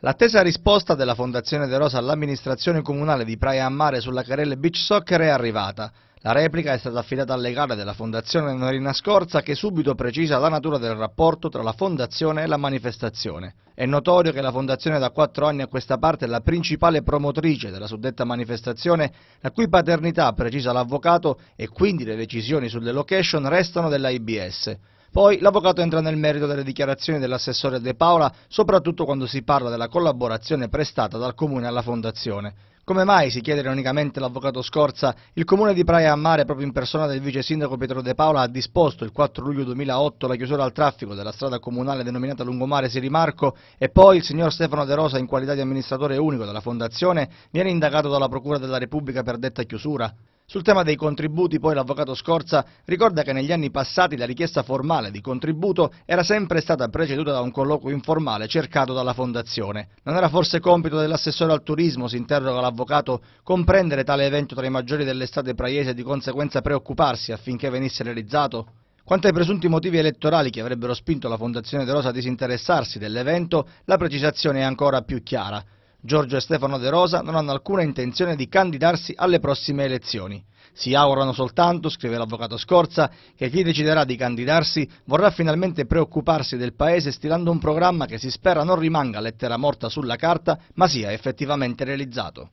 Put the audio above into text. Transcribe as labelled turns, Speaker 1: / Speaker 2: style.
Speaker 1: L'attesa risposta della Fondazione De Rosa all'amministrazione comunale di Praia a Mare sulla Carelle Beach Soccer è arrivata. La replica è stata affidata al legale della Fondazione Norina Scorza che subito precisa la natura del rapporto tra la Fondazione e la manifestazione. È notorio che la Fondazione da quattro anni a questa parte è la principale promotrice della suddetta manifestazione, la cui paternità, precisa l'avvocato, e quindi le decisioni sulle location restano della IBS. Poi l'avvocato entra nel merito delle dichiarazioni dell'assessore De Paola, soprattutto quando si parla della collaborazione prestata dal comune alla fondazione. Come mai, si chiede ironicamente l'avvocato Scorza, il comune di Praia a Mare, proprio in persona del vice sindaco Pietro De Paola, ha disposto il 4 luglio 2008 la chiusura al traffico della strada comunale denominata Lungomare Sirimarco e poi il signor Stefano De Rosa, in qualità di amministratore unico della fondazione, viene indagato dalla Procura della Repubblica per detta chiusura? Sul tema dei contributi poi l'avvocato Scorza ricorda che negli anni passati la richiesta formale di contributo era sempre stata preceduta da un colloquio informale cercato dalla fondazione. Non era forse compito dell'assessore al turismo, si interroga l'avvocato, comprendere tale evento tra i maggiori dell'estate praiese e di conseguenza preoccuparsi affinché venisse realizzato? Quanto ai presunti motivi elettorali che avrebbero spinto la Fondazione De Rosa a disinteressarsi dell'evento, la precisazione è ancora più chiara. Giorgio e Stefano De Rosa non hanno alcuna intenzione di candidarsi alle prossime elezioni. Si augurano soltanto, scrive l'avvocato Scorza, che chi deciderà di candidarsi vorrà finalmente preoccuparsi del Paese stilando un programma che si spera non rimanga lettera morta sulla carta, ma sia effettivamente realizzato.